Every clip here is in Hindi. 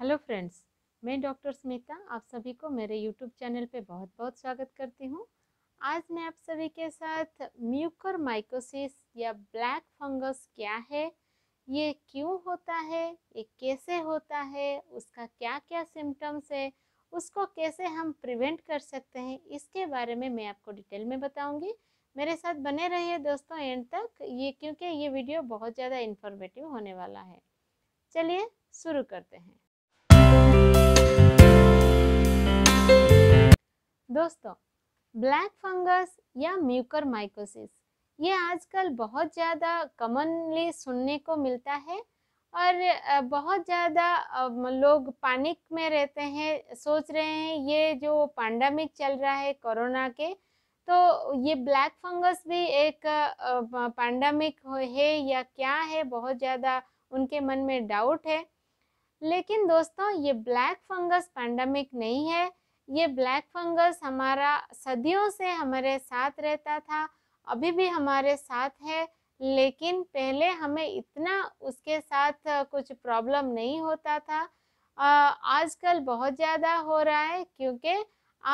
हेलो फ्रेंड्स मैं डॉक्टर स्मिता आप सभी को मेरे यूट्यूब चैनल पे बहुत बहुत स्वागत करती हूँ आज मैं आप सभी के साथ म्यूकर माइकोसिस या ब्लैक फंगस क्या है ये क्यों होता है ये कैसे होता है उसका क्या क्या सिम्टम्स है उसको कैसे हम प्रिवेंट कर सकते हैं इसके बारे में मैं आपको डिटेल में बताऊँगी मेरे साथ बने रहिए दोस्तों एंड तक ये क्योंकि ये वीडियो बहुत ज़्यादा इन्फॉर्मेटिव होने वाला है चलिए शुरू करते हैं दोस्तों ब्लैक फंगस या म्यूकर माइकोसिस ये आजकल बहुत ज़्यादा कॉमनली सुनने को मिलता है और बहुत ज़्यादा लोग पैनिक में रहते हैं सोच रहे हैं ये जो पैंडमिक चल रहा है कोरोना के तो ये ब्लैक फंगस भी एक पैंडमिक है या क्या है बहुत ज़्यादा उनके मन में डाउट है लेकिन दोस्तों ये ब्लैक फंगस पैंडमिक नहीं है ये ब्लैक फंगस हमारा सदियों से हमारे साथ रहता था अभी भी हमारे साथ है लेकिन पहले हमें इतना उसके साथ कुछ प्रॉब्लम नहीं होता था आजकल बहुत ज़्यादा हो रहा है क्योंकि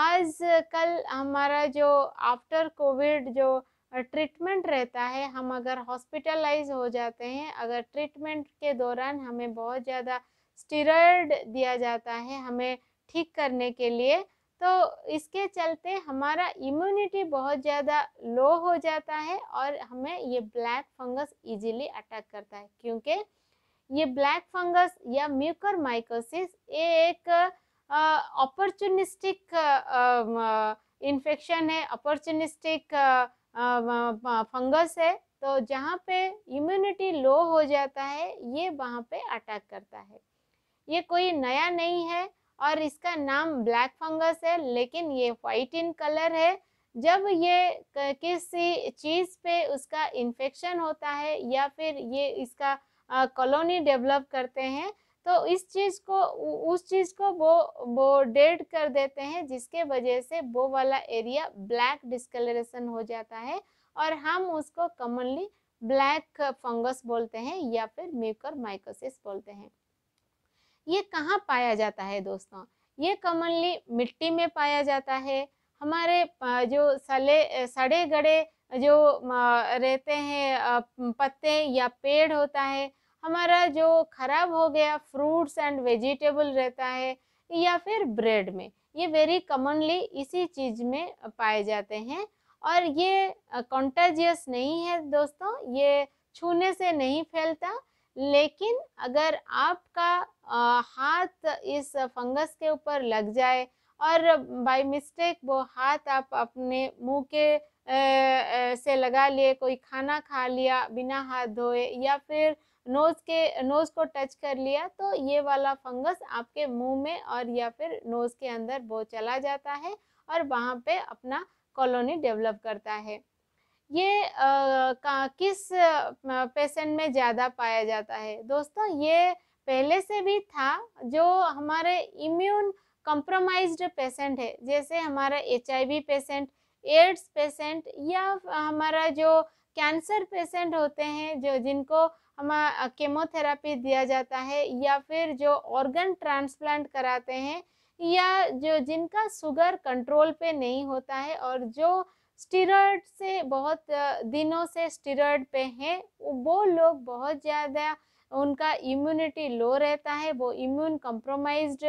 आज कल हमारा जो आफ्टर कोविड जो ट्रीटमेंट रहता है हम अगर हॉस्पिटलाइज हो जाते हैं अगर ट्रीटमेंट के दौरान हमें बहुत ज़्यादा स्टीरॉयड दिया जाता है हमें ठीक करने के लिए तो इसके चलते हमारा इम्यूनिटी बहुत ज़्यादा लो हो जाता है और हमें ये ब्लैक फंगस इजीली अटैक करता है क्योंकि ये ब्लैक फंगस या म्यूकर माइकोसिस ये एक अपॉर्चुनिस्टिक इन्फेक्शन है अपॉर्चुनिस्टिक फंगस है तो जहाँ पे इम्यूनिटी लो हो जाता है ये वहाँ पे अटैक करता है ये कोई नया नहीं है और इसका नाम ब्लैक फंगस है लेकिन ये वाइट इन कलर है जब ये किसी चीज़ पे उसका इन्फेक्शन होता है या फिर ये इसका कॉलोनी डेवलप करते हैं तो इस चीज़ को उस चीज़ को वो वो डेड कर देते हैं जिसके वजह से वो वाला एरिया ब्लैक डिस्कलरेशन हो जाता है और हम उसको कॉमनली ब्लैक फंगस बोलते हैं या फिर म्यूकर माइकोसिस बोलते हैं ये कहाँ पाया जाता है दोस्तों ये कॉमनली मिट्टी में पाया जाता है हमारे जो सले सड़े गड़े जो रहते हैं पत्ते या पेड़ होता है हमारा जो खराब हो गया फ्रूट्स एंड वेजिटेबल रहता है या फिर ब्रेड में ये वेरी कॉमनली इसी चीज़ में पाए जाते हैं और ये कॉन्टेजियस नहीं है दोस्तों ये छूने से नहीं फैलता लेकिन अगर आपका हाथ इस फंगस के ऊपर लग जाए और बाय मिस्टेक वो हाथ आप अपने मुंह के से लगा लिए कोई खाना खा लिया बिना हाथ धोए या फिर नोज़ के नोज़ को टच कर लिया तो ये वाला फंगस आपके मुंह में और या फिर नोज़ के अंदर वो चला जाता है और वहाँ पे अपना कॉलोनी डेवलप करता है ये आ, किस पेशेंट में ज़्यादा पाया जाता है दोस्तों ये पहले से भी था जो हमारे इम्यून कम्प्रोमाइज़्ड पेशेंट है जैसे हमारा एच पेशेंट एड्स पेशेंट या हमारा जो कैंसर पेशेंट होते हैं जो जिनको हम केमोथेरापी दिया जाता है या फिर जो ऑर्गन ट्रांसप्लांट कराते हैं या जो जिनका शुगर कंट्रोल पे नहीं होता है और जो स्टीरॉयड से बहुत दिनों से स्टीरॉयड पे हैं वो लोग बहुत ज़्यादा उनका इम्यूनिटी लो रहता है वो इम्यून कंप्रोमाइज्ड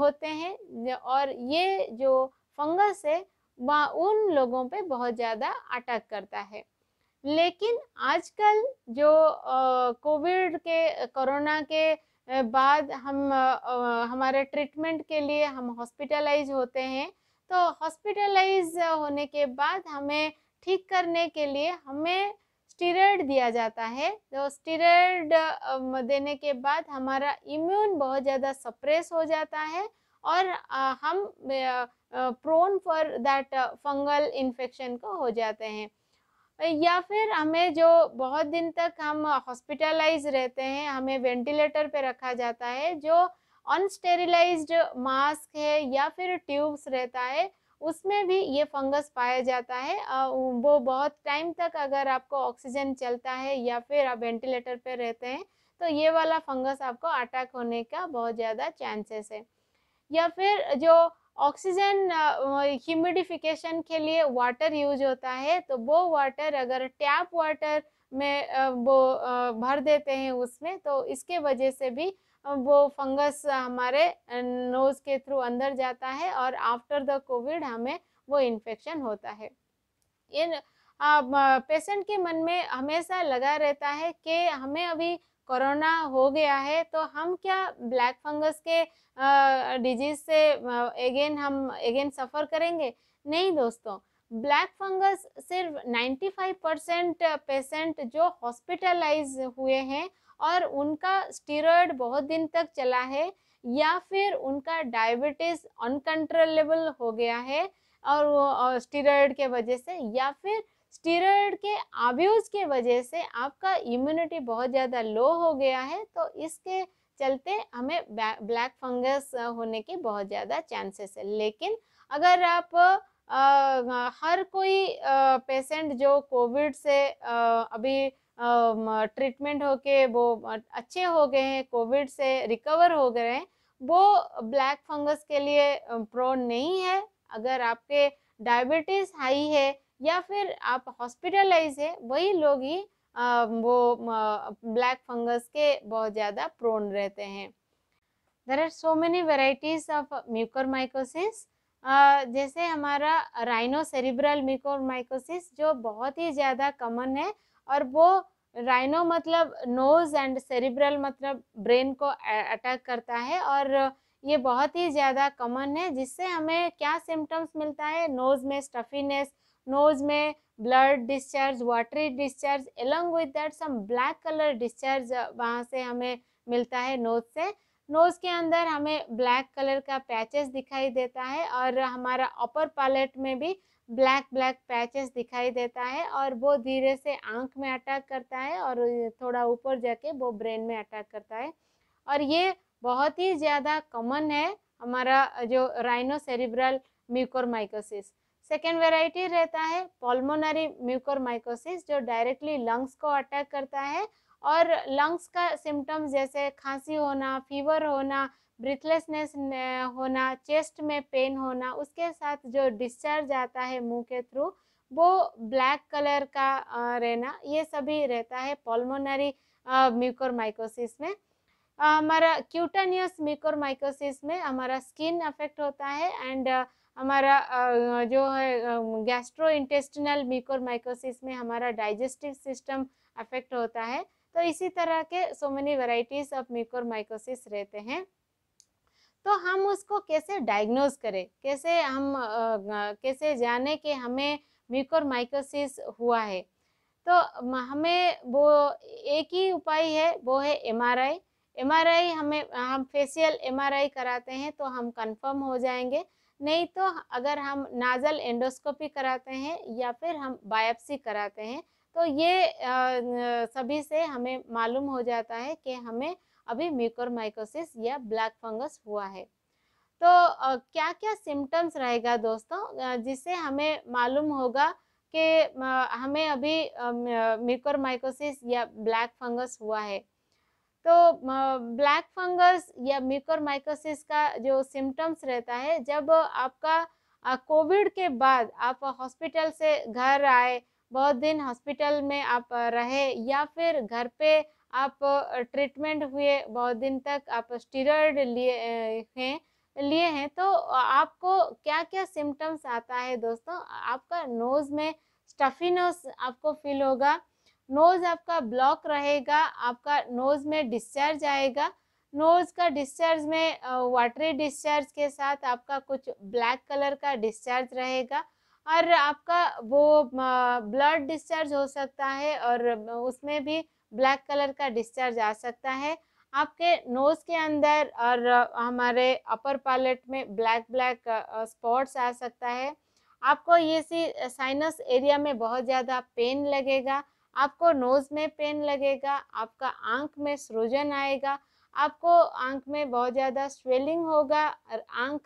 होते हैं और ये जो फंगस है वह उन लोगों पे बहुत ज़्यादा अटैक करता है लेकिन आजकल जो कोविड के कोरोना के बाद हम आ, हमारे ट्रीटमेंट के लिए हम हॉस्पिटलाइज होते हैं तो हॉस्पिटलाइज होने के बाद हमें ठीक करने के लिए हमें स्टीरॉयड दिया जाता है तो स्टीरॉयड देने के बाद हमारा इम्यून बहुत ज़्यादा सप्रेस हो जाता है और हम prone for that fungal infection को हो जाते हैं या फिर हमें जो बहुत दिन तक हम हॉस्पिटलाइज रहते हैं हमें वेंटिलेटर पे रखा जाता है जो अनस्टेरिलाइज्ड मास्क है या फिर ट्यूब्स रहता है उसमें भी ये फंगस पाया जाता है वो बहुत टाइम तक अगर आपको ऑक्सीजन चलता है या फिर आप वेंटिलेटर पर रहते हैं तो ये वाला फंगस आपको अटैक होने का बहुत ज़्यादा चांसेस है या फिर जो ऑक्सीजन ह्यूमिडिफिकेशन के लिए वाटर यूज होता है तो वो वाटर अगर टैप वाटर में वो भर देते हैं उसमें तो इसके वजह से भी वो फंगस हमारे नोज़ के थ्रू अंदर जाता है और आफ्टर द कोविड हमें वो इन्फेक्शन होता है इन पेशेंट के मन में हमेशा लगा रहता है कि हमें अभी कोरोना हो गया है तो हम क्या ब्लैक फंगस के डिजीज से अगेन हम अगेन सफ़र करेंगे नहीं दोस्तों ब्लैक फंगस सिर्फ 95 परसेंट पेशेंट जो हॉस्पिटलाइज हुए हैं और उनका स्टीरोड बहुत दिन तक चला है या फिर उनका डायबिटीज़ अनकंट्रोलेबल हो गया है और वो स्टीरोड के वजह से या फिर स्टीरोड के आब्यूज़ के वजह से आपका इम्यूनिटी बहुत ज़्यादा लो हो गया है तो इसके चलते हमें ब्लैक फंगस होने के बहुत ज़्यादा चांसेस है लेकिन अगर आप आ, हर कोई पेशेंट जो कोविड से आ, अभी ट्रीटमेंट होके वो अच्छे हो गए हैं कोविड से रिकवर हो गए हैं वो ब्लैक फंगस के लिए प्रोन नहीं है अगर आपके डायबिटीज़ हाई है या फिर आप हॉस्पिटलाइज है वही लोग ही आ, वो ब्लैक फंगस के बहुत ज़्यादा प्रोन रहते हैं there are so many varieties of mycosis जैसे हमारा राइनो सेरिब्रल माइकोसिस जो बहुत ही ज़्यादा कॉमन है और वो राइनो मतलब नोज एंड सेरिब्रल मतलब ब्रेन को अटैक करता है और ये बहुत ही ज़्यादा कॉमन है जिससे हमें क्या सिम्टम्स मिलता है नोज़ में स्टफीनेस नोज में blood discharge watery discharge along with that some black colour discharge वहाँ से हमें मिलता है नोज से नोज़ के अंदर हमें ब्लैक कलर का पैचेस दिखाई देता है और हमारा अपर पैलेट में भी ब्लैक ब्लैक पैचेस दिखाई देता है और वो धीरे से आंख में अटैक करता है और थोड़ा ऊपर जाके वो ब्रेन में अटैक करता है और ये बहुत ही ज़्यादा कॉमन है हमारा जो rhino cerebral mucormycosis second variety रहता है पॉल्मोनरी माइकोसिस जो डायरेक्टली लंग्स को अटैक करता है और लंग्स का सिम्टम्स जैसे खांसी होना फीवर होना ब्रिथलेसनेस होना चेस्ट में पेन होना उसके साथ जो डिस्चार्ज आता है मुंह के थ्रू वो ब्लैक कलर का रहना ये सभी रहता है पॉल्मोनरी म्यूकोरमाइकोसिस में हमारा क्यूटानियस म्यूकोरमाइकोसिस में हमारा स्किन अफेक्ट होता है एंड हमारा जो है गैस्ट्रो इंटेस्टिनल मिकोरमाइकोसिस में हमारा डाइजेस्टिव सिस्टम अफेक्ट होता है तो इसी तरह के so many varieties of mucormycosis रहते हैं तो हम उसको कैसे डायग्नोज करें कैसे हम कैसे जाने कि हमें माइकोसिस हुआ है तो हमें वो एक ही उपाय है वो है एमआरआई एमआरआई हमें हम आर एमआरआई कराते हैं तो हम कंफर्म हो जाएंगे नहीं तो अगर हम नाजल एंडोस्कोपी कराते हैं या फिर हम बायोप्सी कराते हैं तो ये सभी से हमें मालूम हो जाता है कि हमें अभी म्यूकोरमाइकोसिस या ब्लैक फंगस हुआ है तो क्या क्या सिम्टम्स रहेगा दोस्तों जिससे हमें मालूम होगा कि हमें अभी म्यूकोरमाइकोसिस या ब्लैक फंगस हुआ है तो ब्लैक फंगस या माइकोसिस का जो सिम्टम्स रहता है जब आपका कोविड के बाद आप हॉस्पिटल से घर आए बहुत दिन हॉस्पिटल में आप रहे या फिर घर पे आप ट्रीटमेंट हुए बहुत दिन तक आप स्टीरॉयड लिए हैं लिए हैं तो आपको क्या क्या सिम्टम्स आता है दोस्तों आपका नोज़ में स्टफीनस आपको फील होगा नोज आपका ब्लॉक रहेगा आपका नोज में डिस्चार्ज आएगा नोज का डिस्चार्ज में वाटरी डिस्चार्ज के साथ आपका कुछ ब्लैक कलर का डिस्चार्ज रहेगा और आपका वो ब्लड डिस्चार्ज हो सकता है और उसमें भी ब्लैक कलर का डिस्चार्ज आ सकता है आपके नोज़ के अंदर और हमारे अपर पैलेट में ब्लैक ब्लैक स्पॉट्स आ सकता है आपको ये सी साइनस एरिया में बहुत ज़्यादा पेन लगेगा आपको नोज़ में पेन लगेगा आपका आंख में सूजन आएगा आपको आंख में बहुत ज़्यादा स्वेलिंग होगा और आंख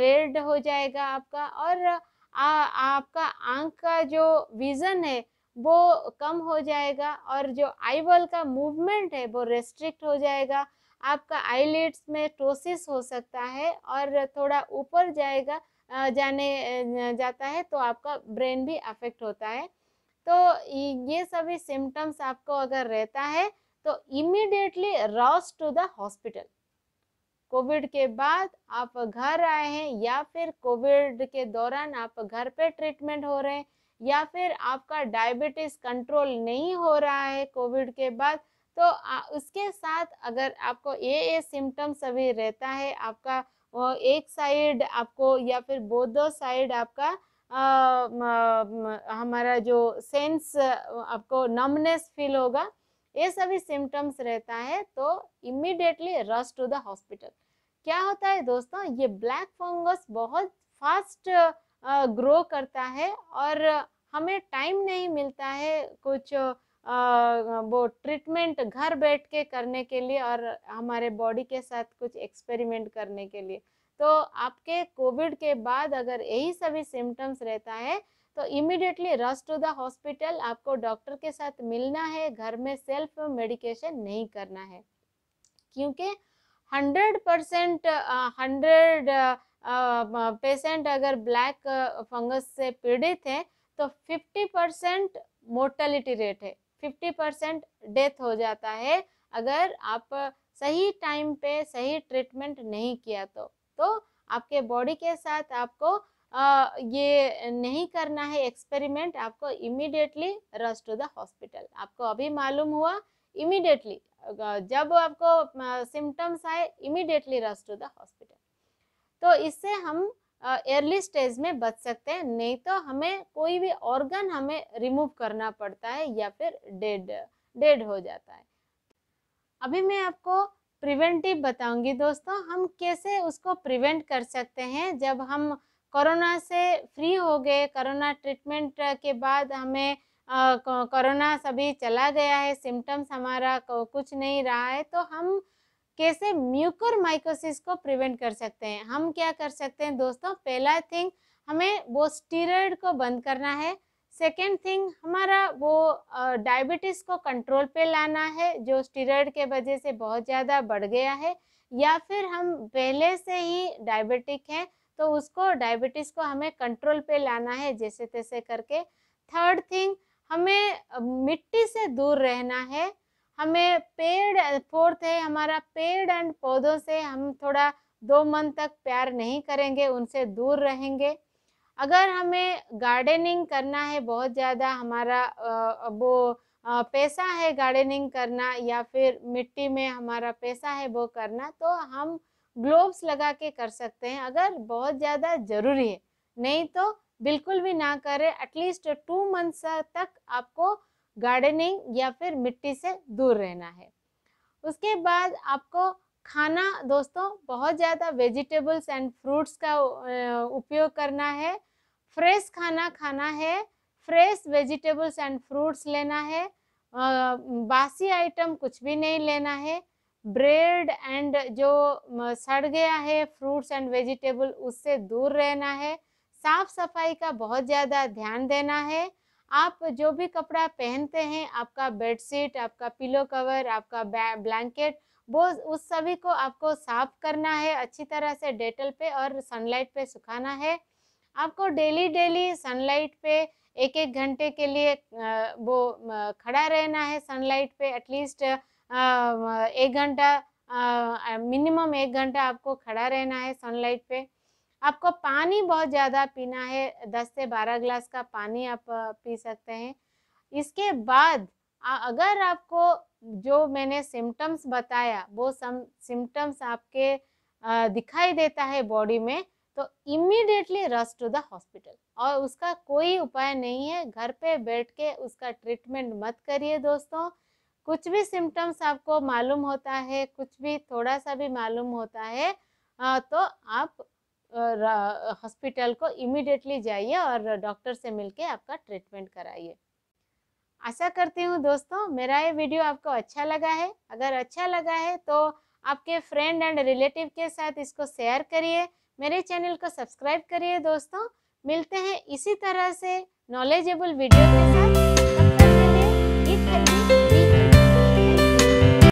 रेड हो जाएगा आपका और आ, आपका आंख का जो विज़न है वो कम हो जाएगा और जो आईबॉल का मूवमेंट है वो रेस्ट्रिक्ट हो जाएगा आपका आईलिड्स में टोसिस हो सकता है और थोड़ा ऊपर जाएगा जाने जाता है तो आपका ब्रेन भी अफेक्ट होता है तो ये सभी सिम्टम्स आपको अगर रहता है तो immediately rush to the hospital COVID के बाद आप घर आए हैं या फिर कोविड के दौरान आप घर पे ट्रीटमेंट हो रहे हैं या फिर आपका डायबिटीज कंट्रोल नहीं हो रहा है कोविड के बाद तो आ, उसके साथ अगर आपको ये ये सिम्टम्स अभी रहता है आपका एक साइड आपको या फिर बोधो साइड आपका हमारा जो सेंस आपको नमनेस फील होगा ये सभी सिम्टम्स रहता है तो immediately rush to the hospital क्या होता है दोस्तों ये ब्लैक फंगस बहुत फास्ट ग्रो करता है और हमें टाइम नहीं मिलता है कुछ वो ट्रीटमेंट घर बैठ के करने के लिए और हमारे बॉडी के साथ कुछ एक्सपेरिमेंट करने के लिए तो आपके कोविड के बाद अगर यही सभी सिम्टम्स रहता है तो immediately rush to the hospital आपको डॉक्टर के साथ मिलना है घर में सेल्फ मेडिकेशन नहीं करना है क्योंकि हंड्रेड परसेंट हंड्रेड पेशेंट अगर ब्लैक फंगस से पीड़ित तो है तो फिफ्टी परसेंट मोर्टलिटी रेट है फिफ्टी परसेंट डेथ हो जाता है अगर आप सही टाइम पे सही ट्रीटमेंट नहीं किया तो तो आपके बॉडी के साथ आपको आ, ये नहीं करना है एक्सपेरिमेंट आपको immediately rush to the hospital आपको अभी मालूम हुआ इमिडिएटली जब आपको सिम्टम्स आए immediately rush to the hospital तो इससे हम अर्ली स्टेज में बच सकते हैं नहीं तो हमें कोई भी ऑर्गन हमें रिमूव करना पड़ता है या फिर डेड डेड हो जाता है अभी मैं आपको प्रिवेंटिव बताऊंगी दोस्तों हम कैसे उसको प्रिवेंट कर सकते हैं जब हम कोरोना से फ्री हो गए कोरोना ट्रीटमेंट के बाद हमें कोरोना सभी चला गया है सिम्टम्स हमारा कुछ नहीं रहा है तो हम कैसे म्यूकर माइकोसिस को प्रिवेंट कर सकते हैं हम क्या कर सकते हैं दोस्तों पहला थिंग हमें वो स्टीरॉयड को बंद करना है सेकेंड थिंग हमारा वो डायबिटीज़ को कंट्रोल पे लाना है जो स्टीरॉयड के वजह से बहुत ज़्यादा बढ़ गया है या फिर हम पहले से ही डायबिटिक हैं तो उसको डायबिटीज़ को हमें कंट्रोल पे लाना है जैसे तैसे करके थर्ड थिंग हमें मिट्टी से दूर रहना है हमें पेड़ फोर्थ है हमारा पेड़ एंड पौधों से हम थोड़ा दो मन तक प्यार नहीं करेंगे उनसे दूर रहेंगे अगर हमें गार्डनिंग करना है बहुत ज़्यादा हमारा वो पैसा है गार्डनिंग करना या फिर मिट्टी में हमारा पैसा है वो करना तो हम ग्लोब्स लगा के कर सकते हैं अगर बहुत ज़्यादा ज़रूरी है नहीं तो बिल्कुल भी ना करें एटलीस्ट टू मंथ्स तक आपको गार्डनिंग या फिर मिट्टी से दूर रहना है उसके बाद आपको खाना दोस्तों बहुत ज़्यादा वेजिटेबल्स एंड फ्रूट्स का उपयोग करना है फ्रेश खाना खाना है फ्रेश वेजिटेबल्स एंड फ्रूट्स लेना है बासी आइटम कुछ भी नहीं लेना है ब्रेड एंड जो सड़ गया है फ्रूट्स एंड वेजिटेबल उससे दूर रहना है साफ सफाई का बहुत ज़्यादा ध्यान देना है आप जो भी कपड़ा पहनते हैं आपका बेडशीट आपका पिलो कवर आपका ब्लैंकेट वो उस सभी को आपको साफ करना है अच्छी तरह से डेटल पे और सनलाइट पे सुखाना है आपको डेली डेली सनलाइट पे एक एक घंटे के लिए वो खड़ा रहना है सनलाइट पे एटलीस्ट एक घंटा मिनिमम एक घंटा आपको खड़ा रहना है सनलाइट पे आपको पानी बहुत ज़्यादा पीना है दस से बारह ग्लास का पानी आप पी सकते हैं इसके बाद अगर आपको जो मैंने सिम्टम्स बताया वो सम सिम्टम्स आपके दिखाई देता है बॉडी में तो immediately rush to the hospital और उसका कोई उपाय नहीं है घर पे बैठ के उसका ट्रीटमेंट मत करिए दोस्तों कुछ भी सिम्टम्स आपको मालूम होता है कुछ भी थोड़ा सा भी मालूम होता है तो आप हॉस्पिटल को इमिडिएटली जाइए और डॉक्टर से मिलके आपका ट्रीटमेंट कराइए आशा करती हूँ दोस्तों मेरा ये वीडियो आपको अच्छा लगा है अगर अच्छा लगा है तो आपके फ्रेंड एंड रिलेटिव के साथ इसको शेयर करिए मेरे चैनल को सब्सक्राइब करिए दोस्तों मिलते हैं इसी तरह से नॉलेजेबल वीडियो के साथ तब तक के लिए